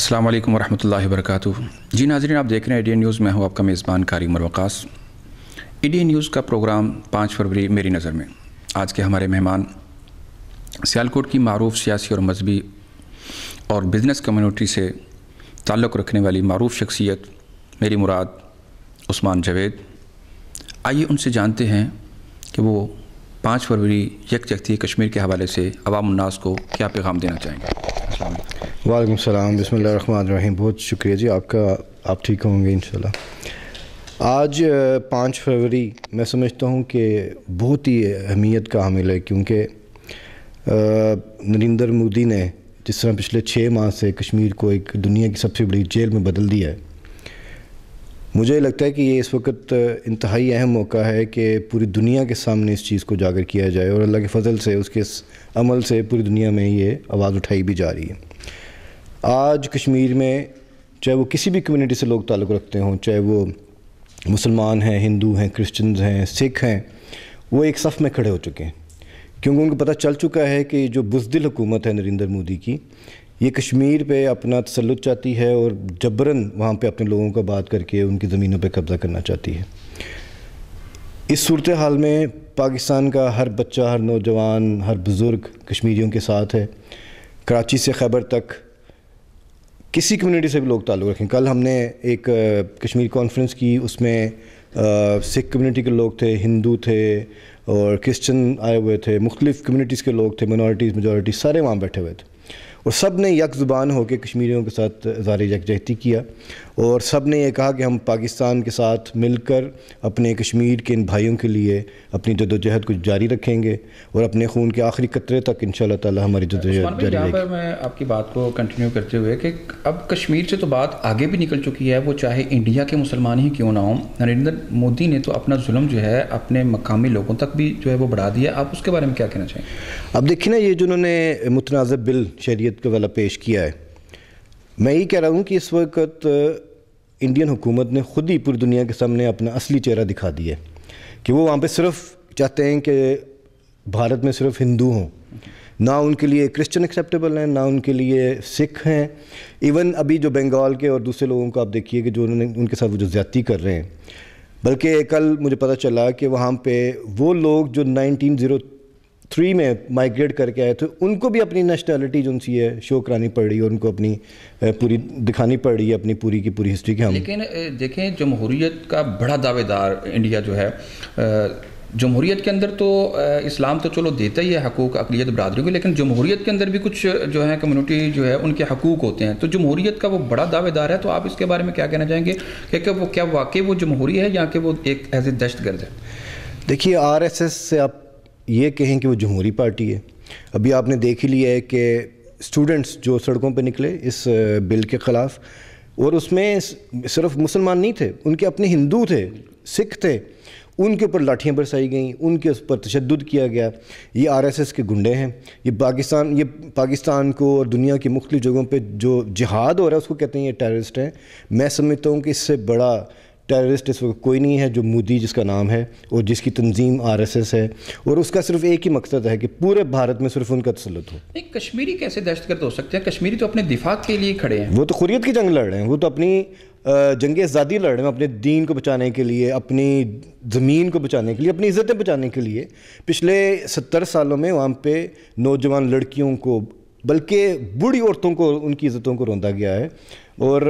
السلام علیکم ورحمۃ اللہ وبرکاتہ جی ناظرین آپ دیکھ رہے ہیں اے ڈی نیوز میں ہوں آپ کا میزبان Qari Umar E D news کا پروگرام پانچ فروری میری نظر میں آج کے ہمارے مہمان سیالکوٹ کی معروف سیاسی اور مذہبی اور بزنس کمیونٹی سے تعلق رکھنے والی معروف شخصیت میری مراد عثمان جاوید آئیے ان سے جانتے ہیں کہ وہ پانچ فروری یک چیکتی کشمیر کے حوالے سے عوام الناس کو کیا پیغام دینا چاہیں گے وعلیکم السلام بسم اللہ الرحمن الرحیم بہت شکریہ جی آپ کا آپ ٹھیک ہوں گے انشاءاللہ آج پانچ فروری میں سمجھتا ہوں کہ بہت ہی اہمیت کا حامل ہے کیونکہ نریندر مودی نے جس طرح پچھلے چھ ماہ سے کشمیر کو ایک دنیا کی سب سے بڑی جیل میں بدل دیا ہے مجھے لگتا ہے کہ یہ اس وقت انتہائی اہم موقع ہے کہ پوری دنیا کے سامنے اس چیز کو جاگر کیا جائے اور اللہ کے فضل سے اس کے عمل سے پوری دنیا میں یہ آواز اٹھائی بھی جا رہی ہے آج کشمیر میں چاہے وہ کسی بھی کمیونٹی سے لوگ تعلق رکھتے ہوں چاہے وہ مسلمان ہیں ہندو ہیں کرسچنز ہیں سکھ ہیں وہ ایک صف میں کھڑے ہو چکے ہیں کیونکہ ان کو پتہ چل چکا ہے کہ جو بزدل حکومت ہے نریندر مودی کی یہ کشمیر پہ اپنا تسلط چاہتی ہے اور جبرن وہاں پہ اپنے لوگوں کا بات کر کے ان کی زمینوں پہ قبضہ کرنا چاہتی ہے اس صورتحال میں پاکستان کا ہر بچہ ہر نوجوان ہر بزرگ کشمیریوں کے ساتھ ہے کراچی سے خیبر تک کسی کمیونٹی سے بھی لوگ تعلق رکھیں کل ہم نے ایک کشمیر کانفرنس کی اس میں سکھ کمیونٹی کے لوگ تھے ہندو تھے اور کرسچن آئے ہوئے تھے مختلف کمیونٹیز کے لوگ تھے مینورٹیز میجورٹیز سارے وہاں بیٹھے ہوئے تھے اور سب نے یک زبان ہو کے کشمیریوں کے ساتھ اظہار یکجہتی کیا اور سب نے یہ کہا کہ ہم پاکستان کے ساتھ مل کر اپنے کشمیر کے ان بھائیوں کے لیے اپنی جد و جہد کو جاری رکھیں گے اور اپنے خون کے آخری قطرے تک ان شاء اللہ تعالیٰ ہماری جد و جہد جاری میں آپ کی بات کو کنٹینیو کرتے ہوئے کہ اب کشمیر سے تو بات آگے بھی نکل چکی ہے وہ چاہے انڈیا کے مسلمان ہی کیوں نہ ہوں نریندر مودی نے تو اپنا ظلم جو ہے اپنے مقامی لوگوں تک بھی جو ہے وہ بڑھا دیا آپ اس کے بارے میں کیا کہنا چاہیں اب دیکھیں نا یہ جنہوں نے متنازع بل شہریت کو والا پیش کیا ہے میں یہ کہہ رہا ہوں کہ اس وقت انڈین حکومت نے خود ہی پوری دنیا کے سامنے اپنا اصلی چہرہ دکھا دیا ہے کہ وہ وہاں پہ صرف چاہتے ہیں کہ بھارت میں صرف ہندو ہوں نہ ان کے لیے کرسچن ایکسیپٹیبل ہیں نہ ان کے لیے سکھ ہیں ایون ابھی جو بنگال کے اور دوسرے لوگوں کو آپ دیکھیے کہ جو انہوں نے ان کے ساتھ وہ جو زیادتی کر رہے ہیں بلکہ کل مجھے پتہ چلا کہ وہاں پہ وہ لوگ جو نائنٹین زیرو تھری میں مائگریٹ کر کے آئے تھے ان کو بھی اپنی نیشنلٹی جو ان سی ہے شو کرانی پڑ رہی ہے ان کو اپنی پوری دکھانی پڑ رہی ہے اپنی پوری کی پوری ہسٹری کے ہم لیکن دیکھیں جمہوریت کا بڑا دعوے دار انڈیا جو ہے جمہوریت کے اندر تو اسلام تو چلو دیتا ہی ہے حقوق اقلیت برادریوں کے لیکن جمہوریت کے اندر بھی کچھ جو ہے کمیونٹی جو ہے ان کے حقوق ہوتے ہیں تو جمہوریت کا وہ بڑا دعوے دار ہے تو آپ اس کے بارے میں کیا کہنا چاہیں گے کہ وہ کیا واقعی وہ جمہوری ہے یا کہ وہ ایک ایز اے دہشت گرد ہے دیکھیے آر ایس ایس سے آپ یہ کہیں کہ وہ جمہوری پارٹی ہے ابھی آپ نے دیکھ ہی ہے کہ اسٹوڈنٹس جو سڑکوں پہ نکلے اس بل کے خلاف اور اس میں صرف مسلمان نہیں تھے ان کے اپنے ہندو تھے سکھ تھے ان کے اوپر لاٹھیاں برسائی گئیں ان کے اس پر تشدد کیا گیا یہ آر ایس ایس کے گنڈے ہیں یہ پاکستان یہ پاکستان کو اور دنیا کی مختلف جگہوں پہ جو جہاد ہو رہا ہے اس کو کہتے ہیں یہ ٹیررسٹ ہیں میں سمجھتا ہوں کہ اس سے بڑا ٹیررسٹ اس وقت کوئی نہیں ہے جو مودی جس کا نام ہے اور جس کی تنظیم آر ایس ایس ہے اور اس کا صرف ایک ہی مقصد ہے کہ پورے بھارت میں صرف ان کا تسلط ہو نہیں کشمیری کیسے دہشت گرد ہو سکتے ہیں کشمیری تو اپنے دفاع کے لیے کھڑے ہیں وہ تو خوریت کی جنگ لڑ رہے ہیں وہ تو اپنی جنگ آزادی لڑ رہے ہیں اپنے دین کو بچانے کے لیے اپنی زمین کو بچانے کے لیے اپنی عزتیں بچانے کے لیے پچھلے ستر سالوں میں وہاں پہ نوجوان لڑکیوں کو بلکہ بڑی عورتوں کو ان کی عزتوں کو روندہ گیا ہے اور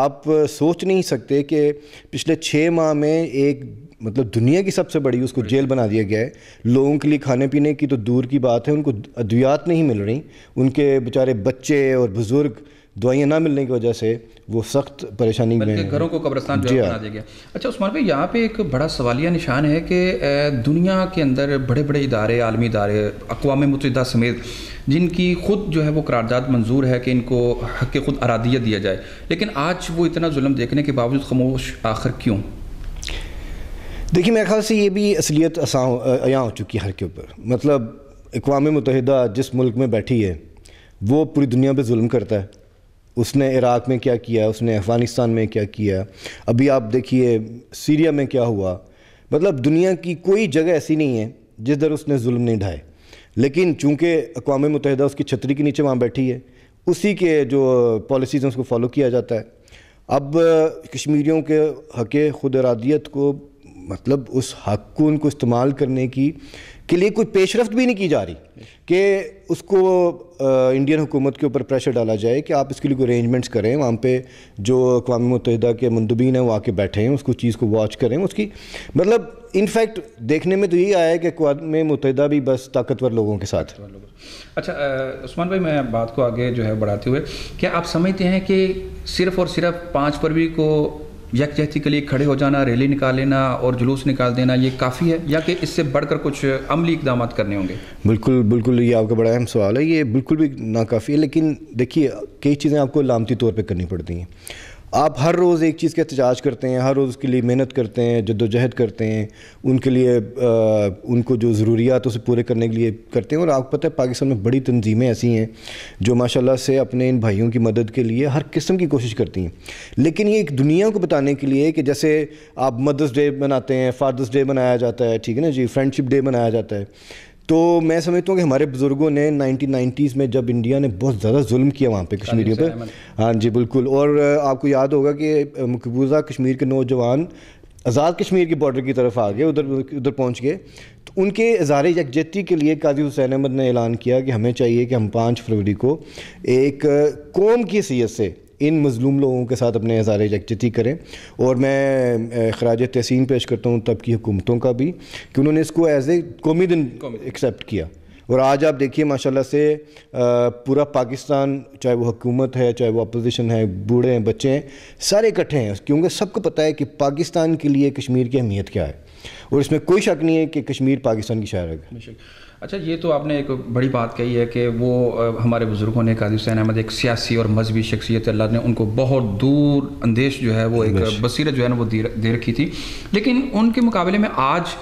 آپ سوچ نہیں سکتے کہ پچھلے چھ ماہ میں ایک مطلب دنیا کی سب سے بڑی اس کو جیل بنا دیا گیا ہے لوگوں کے لیے کھانے پینے کی تو دور کی بات ہے ان کو ادویات نہیں مل رہی ان کے بیچارے بچے اور بزرگ دوائیاں نہ ملنے کی وجہ سے وہ سخت پریشانی میں ہیں گھروں کو قبرستان جو جی بنا ہاں۔ دیا گیا اچھا عثمان بھائی یہاں پہ ایک بڑا سوالیہ نشان ہے کہ دنیا کے اندر بڑے بڑے ادارے عالمی ادارے اقوام متحدہ سمیت جن کی خود جو ہے وہ قرارداد منظور ہے کہ ان کو حق خود ارادیہ دیا جائے لیکن آج وہ اتنا ظلم دیکھنے کے باوجود خاموش آخر کیوں دیکھیے میرے خیال سے یہ بھی اصلیت عیاں ہو چکی ہے ہر کے اوپر مطلب اقوام متحدہ جس ملک میں بیٹھی ہے وہ پوری دنیا پہ ظلم کرتا ہے اس نے عراق میں کیا کیا اس نے افغانستان میں کیا کیا ابھی آپ دیکھیے سیریا میں کیا ہوا مطلب دنیا کی کوئی جگہ ایسی نہیں ہے جس در اس نے ظلم نہیں ڈھائے لیکن چونکہ اقوام متحدہ اس کی چھتری کے نیچے وہاں بیٹھی ہے اسی کے جو پالیسیز ہیں اس کو فالو کیا جاتا ہے اب کشمیریوں کے حق خود ارادیت کو مطلب اس حق کو ان کو استعمال کرنے کی کے لیے کوئی پیش رفت بھی نہیں کی جا رہی کہ اس کو انڈین حکومت کے اوپر پریشر ڈالا جائے کہ آپ اس کے لیے کوئی ارینجمنٹس کریں وہاں پہ جو اقوام متحدہ کے مندبین ہیں وہ آ کے ہیں اس کو چیز کو واچ کریں اس کی مطلب انفیکٹ دیکھنے میں تو یہ آیا ہے کہ قدم متحدہ بھی بس طاقتور لوگوں کے ساتھ اچھا عثمان بھائی میں بات کو آگے جو ہے بڑھاتے ہوئے کیا آپ سمجھتے ہیں کہ صرف اور صرف پانچ پروی کو یکجہتی کے لیے کھڑے ہو جانا ریلی نکال لینا اور جلوس نکال دینا یہ کافی ہے یا کہ اس سے بڑھ کر کچھ عملی اقدامات کرنے ہوں گے بالکل بالکل یہ آپ کا بڑا اہم سوال ہے یہ بالکل بھی ناکافی ہے لیکن دیکھیے کئی چیزیں آپ کو علامتی طور پہ کرنی پڑتی ہیں آپ ہر روز ایک چیز کا احتجاج کرتے ہیں ہر روز اس کے لیے محنت کرتے ہیں جد و جہد کرتے ہیں ان کے لیے ان کو جو ضروریات اسے پورے کرنے کے لیے کرتے ہیں اور آپ کو پتہ ہے پاکستان میں بڑی تنظیمیں ایسی ہیں جو ماشاء اللہ سے اپنے ان بھائیوں کی مدد کے لیے ہر قسم کی کوشش کرتی ہیں لیکن یہ ایک دنیا کو بتانے کے لیے کہ جیسے آپ مدرس ڈے مناتے ہیں فادرس ڈے منایا جاتا ہے ٹھیک ہے نا جی فرینڈشپ ڈے منایا جاتا ہے تو میں سمجھتا ہوں کہ ہمارے بزرگوں نے نائنٹین نائنٹیز میں جب انڈیا نے بہت زیادہ ظلم کیا وہاں پہ کشمیریوں پہ ہاں جی بالکل اور آپ کو یاد ہوگا کہ مقبوضہ کشمیر کے نوجوان آزاد کشمیر کی باڈر کی طرف آ گئے ادھر ادھر پہنچ گئے تو ان کے اظہار یکجہتی کے لیے قاضی حسین احمد نے اعلان کیا کہ ہمیں چاہیے کہ ہم پانچ فروری کو ایک قوم کی حیثیت سے ان مظلوم لوگوں کے ساتھ اپنے اظہار یکجتی کریں اور میں خراج تحسین پیش کرتا ہوں تب کی حکومتوں کا بھی کہ انہوں نے اس کو ایز اے قومی دن ایکسیپٹ کیا اور آج آپ دیکھیے ماشاء اللہ سے پورا پاکستان چاہے وہ حکومت ہے چاہے وہ اپوزیشن ہے بوڑھے ہیں بچے ہیں سارے اکٹھے ہیں کیونکہ سب کو پتہ ہے کہ پاکستان کے لیے کشمیر کی اہمیت کیا ہے اور اس میں کوئی شک نہیں ہے کہ کشمیر پاکستان کی شاعر اچھا یہ تو آپ نے ایک بڑی بات کہی ہے کہ وہ ہمارے بزرگوں نے قادی حسین احمد ایک سیاسی اور مذہبی شخصیت اللہ نے ان کو بہت دور اندیش جو ہے وہ ایک بصیرت جو ہے نا وہ دے رکھی تھی لیکن ان کے مقابلے میں آج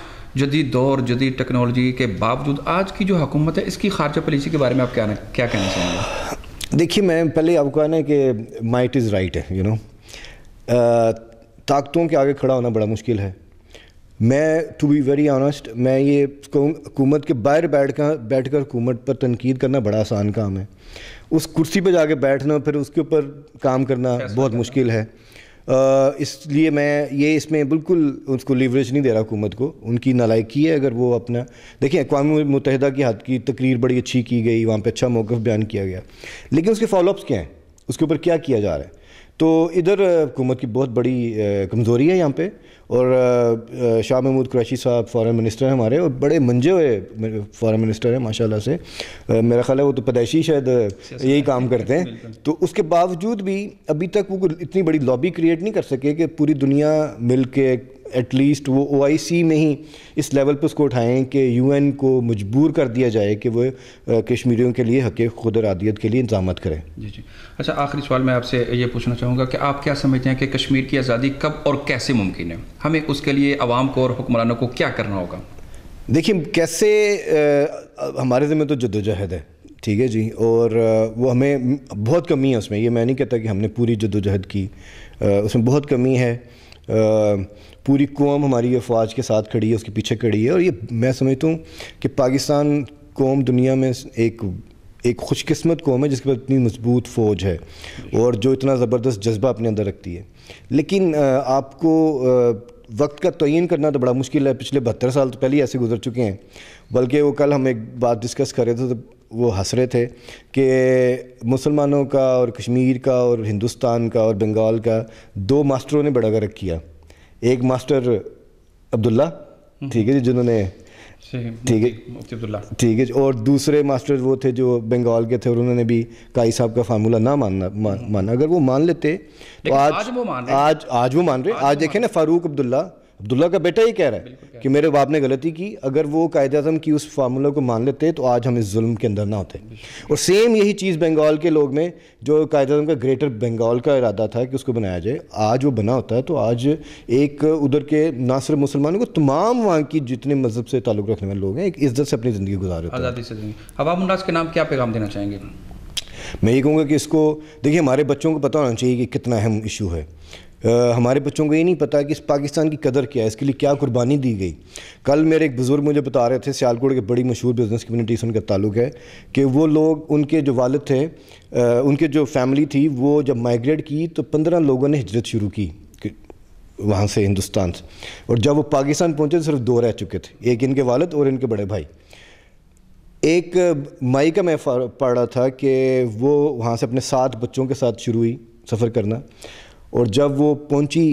جدید دور جدید ٹیکنالوجی کے باوجود آج کی جو حکومت ہے اس کی خارجہ پلیسی کے بارے میں آپ کیا کیا کہنا چاہیں گے دیکھیے میں پہلے آپ کو کہنا ہے کہ مائٹ از رائٹ ہے یو نو طاقتوں کے آگے کھڑا ہونا بڑا مشکل ہے میں ٹو بی ویری آنیسٹ میں یہ حکومت کے باہر بیٹھ کر بیٹھ کر حکومت پر تنقید کرنا بڑا آسان کام ہے اس کرسی پہ جا کے بیٹھنا پھر اس کے اوپر کام کرنا بہت مشکل ہے اس لیے میں یہ اس میں بالکل اس کو لیوریج نہیں دے رہا حکومت کو ان کی نالائکی ہے اگر وہ اپنا دیکھیں اقوام متحدہ کی حد کی تقریر بڑی اچھی کی گئی وہاں پہ اچھا موقف بیان کیا گیا لیکن اس کے فالو اپس کیا ہیں اس کے اوپر کیا کیا جا رہا ہے تو ادھر حکومت کی بہت بڑی کمزوری ہے یہاں پہ اور شاہ محمود قریشی صاحب فارن منسٹر ہیں ہمارے اور بڑے منجے ہوئے فارن منسٹر ہیں ماشاء اللہ سے میرا خیال ہے وہ تو پدیشی شاید یہی کام کرتے ہیں تو اس کے باوجود بھی ابھی تک وہ اتنی بڑی لابی کریٹ نہیں کر سکے کہ پوری دنیا مل کے ایٹ لیسٹ وہ او آئی سی میں ہی اس لیول پہ اس کو اٹھائیں کہ یو این کو مجبور کر دیا جائے کہ وہ کشمیریوں کے لیے حق خود عادیت کے لیے انتظامات کریں جی جی اچھا آخری سوال میں آپ سے یہ پوچھنا چاہوں گا کہ آپ کیا سمجھتے ہیں کہ کشمیر کی آزادی کب اور کیسے ممکن ہے ہمیں اس کے لیے عوام کو اور حکمرانوں کو کیا کرنا ہوگا دیکھیں کیسے ہمارے ذمہ تو جد و جہد ہے ٹھیک ہے جی اور وہ ہمیں بہت کمی ہے اس میں یہ میں نہیں کہتا کہ ہم نے پوری جد و جہد کی اس میں بہت کمی ہے پوری قوم ہماری افواج کے ساتھ کھڑی ہے اس کے پیچھے کھڑی ہے اور یہ میں سمجھتا ہوں کہ پاکستان قوم دنیا میں ایک ایک خوش قسمت قوم ہے جس کے پر اتنی مضبوط فوج ہے اور جو اتنا زبردست جذبہ اپنے اندر رکھتی ہے لیکن آپ کو وقت کا تعین کرنا تو بڑا مشکل ہے پچھلے بہتر سال پہلے ہی ایسے گزر چکے ہیں بلکہ وہ کل ہم ایک بات ڈسکس کر رہے تھے تو وہ حسرے تھے کہ مسلمانوں کا اور کشمیر کا اور ہندوستان کا اور بنگال کا دو ماسٹروں نے بڑا گرک کیا ایک ماسٹر عبداللہ ٹھیک ہے جی جنہوں نے ٹھیک ہے ٹھیک ہے جی، اور دوسرے ماسٹر وہ تھے جو بنگال کے تھے اور انہوں نے بھی کائی صاحب کا فارمولہ نہ ماننا مانا اگر وہ مان لیتے تو آج آج وہ مان رہے آج دیکھیں نا فاروق عبداللہ عبداللہ کا بیٹا ہی کہہ رہا ہے کہ میرے باپ نے غلطی کی اگر وہ قائد اعظم کی اس فارمولہ کو مان لیتے تو آج ہم اس ظلم کے اندر نہ ہوتے اور سیم یہی چیز بنگال کے لوگ میں جو قائد اعظم کا گریٹر بنگال کا ارادہ تھا کہ اس کو بنایا جائے آج وہ بنا ہوتا ہے تو آج ایک ادھر کے نہ صرف مسلمانوں کو تمام وہاں کی جتنے مذہب سے تعلق رکھنے والے لوگ ہیں ایک عزت سے اپنی زندگی گزار رہے کے نام کیا پیغام دینا چاہیں گے میں یہ کہوں گا کہ اس کو دیکھیے ہمارے بچوں کو پتا ہونا چاہیے کہ کتنا اہم ایشو ہے ہمارے بچوں کو یہ نہیں پتا کہ اس پاکستان کی قدر کیا ہے اس کے لیے کیا قربانی دی گئی کل میرے ایک بزرگ مجھے بتا رہے تھے سیالکوٹ کے بڑی مشہور بزنس کمیونٹی سے ان کا تعلق ہے کہ وہ لوگ ان کے جو والد تھے ان کے جو فیملی تھی وہ جب مائگریٹ کی تو پندرہ لوگوں نے ہجرت شروع کی وہاں سے ہندوستان سے اور جب وہ پاکستان پہنچے صرف دو رہ چکے تھے ایک ان کے والد اور ان کے بڑے بھائی ایک مائی کا میں پڑھ رہا تھا کہ وہ وہاں سے اپنے سات بچوں کے ساتھ شروع ہوئی سفر کرنا اور جب وہ پہنچی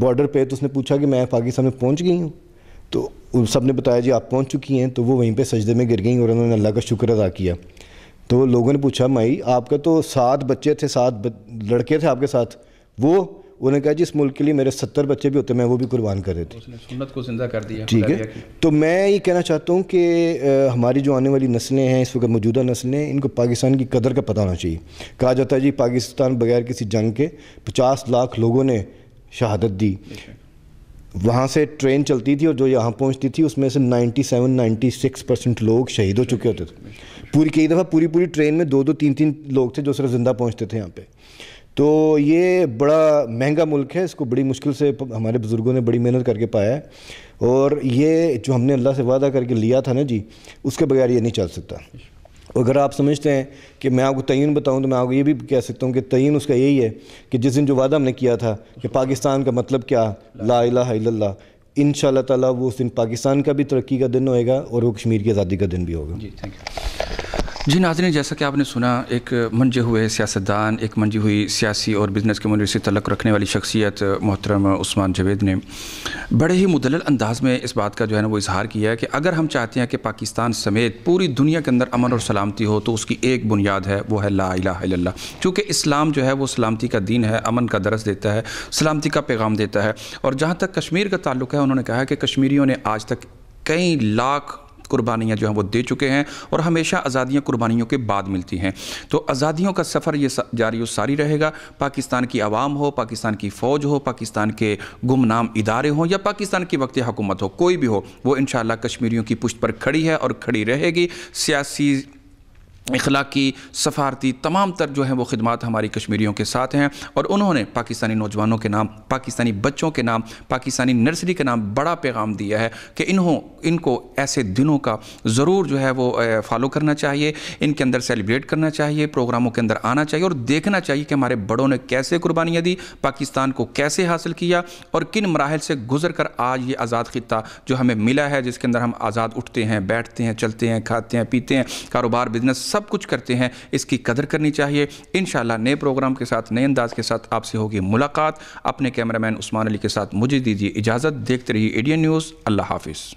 بارڈر پہ تو اس نے پوچھا کہ میں پاکستان میں پہنچ گئی ہوں تو سب نے بتایا جی آپ پہنچ چکی ہیں تو وہ وہیں پہ سجدے میں گر گئیں اور انہوں نے اللہ کا شکر ادا کیا تو لوگوں نے پوچھا مائی آپ کا تو سات بچے تھے سات لڑکے تھے آپ کے ساتھ وہ انہوں نے کہا جی اس ملک کے لیے میرے ستر بچے بھی ہوتے میں وہ بھی قربان کر دیتے کر دیا ٹھیک ہے تو میں یہ کہنا چاہتا ہوں کہ ہماری جو آنے والی نسلیں ہیں اس وقت موجودہ نسلیں ہیں ان کو پاکستان کی قدر کا پتہ ہونا چاہیے کہا جاتا ہے جی پاکستان بغیر کسی جنگ کے پچاس لاکھ لوگوں نے شہادت دی وہاں سے ٹرین چلتی تھی اور جو یہاں پہنچتی تھی اس میں سے ninety seven ninety six percent لوگ شہید ہو چکے ہوتے تھے پوری کئی دفعہ پوری پوری ٹرین میں دو دو تین تین لوگ تھے جو صرف زندہ پہنچتے تھے یہاں پہ تو یہ بڑا مہنگا ملک ہے اس کو بڑی مشکل سے ہمارے بزرگوں نے بڑی محنت کر کے پایا ہے اور یہ جو ہم نے اللہ سے وعدہ کر کے لیا تھا نا جی اس کے بغیر یہ نہیں چل سکتا اگر آپ سمجھتے ہیں کہ میں آپ کو تعین بتاؤں تو میں آپ کو یہ بھی کہہ سکتا ہوں کہ تعین اس کا یہی ہے کہ جس دن جو وعدہ ہم نے کیا تھا کہ پاکستان کا مطلب کیا لا اللہ ان شاء اللہ تعالیٰ وہ اس دن پاکستان کا بھی ترقی کا دن ہوئے گا اور وہ کشمیر کی آزادی کا دن بھی ہوگا جی جی ناظرین جیسا کہ آپ نے سنا ایک منجے ہوئے سیاستدان ایک منجی ہوئی سیاسی اور بزنس کمیونٹی سے تعلق رکھنے والی شخصیت محترم عثمان جوید نے بڑے ہی مدلل انداز میں اس بات کا جو ہے نا وہ اظہار کیا ہے کہ اگر ہم چاہتے ہیں کہ پاکستان سمیت پوری دنیا کے اندر امن اور سلامتی ہو تو اس کی ایک بنیاد ہے وہ ہے لا الہ الا اللہ چونکہ اسلام جو ہے وہ سلامتی کا دین ہے امن کا درس دیتا ہے سلامتی کا پیغام دیتا ہے اور جہاں تک کشمیر کا تعلق ہے انہوں نے کہا کہ کشمیریوں نے آج تک کئی لاکھ قربانیاں جو ہیں وہ دے چکے ہیں اور ہمیشہ آزادیاں قربانیوں کے بعد ملتی ہیں تو آزادیوں کا سفر یہ جاری و ساری رہے گا پاکستان کی عوام ہو پاکستان کی فوج ہو پاکستان کے گمنام ادارے ہوں یا پاکستان کی وقت حکومت ہو کوئی بھی ہو وہ انشاءاللہ کشمیریوں کی پشت پر کھڑی ہے اور کھڑی رہے گی سیاسی اخلاقی سفارتی تمام تر جو ہیں وہ خدمات ہماری کشمیریوں کے ساتھ ہیں اور انہوں نے پاکستانی نوجوانوں کے نام پاکستانی بچوں کے نام پاکستانی نرسری کے نام بڑا پیغام دیا ہے کہ انہوں ان کو ایسے دنوں کا ضرور جو ہے وہ فالو کرنا چاہیے ان کے اندر سیلیبریٹ کرنا چاہیے پروگراموں کے اندر آنا چاہیے اور دیکھنا چاہیے کہ ہمارے بڑوں نے کیسے قربانیاں دی پاکستان کو کیسے حاصل کیا اور کن مراحل سے گزر کر آج یہ آزاد خطہ جو ہمیں ملا ہے جس کے اندر ہم آزاد اٹھتے ہیں بیٹھتے ہیں چلتے ہیں کھاتے ہیں پیتے ہیں کاروبار بزنس سب کچھ کرتے ہیں اس کی قدر کرنی چاہیے انشاءاللہ نئے پروگرام کے ساتھ نئے انداز کے ساتھ آپ سے ہوگی ملاقات اپنے کیمرہ مین عثمان علی کے ساتھ مجھے دیجیے اجازت دیکھتے رہیے اے نیوز اللہ حافظ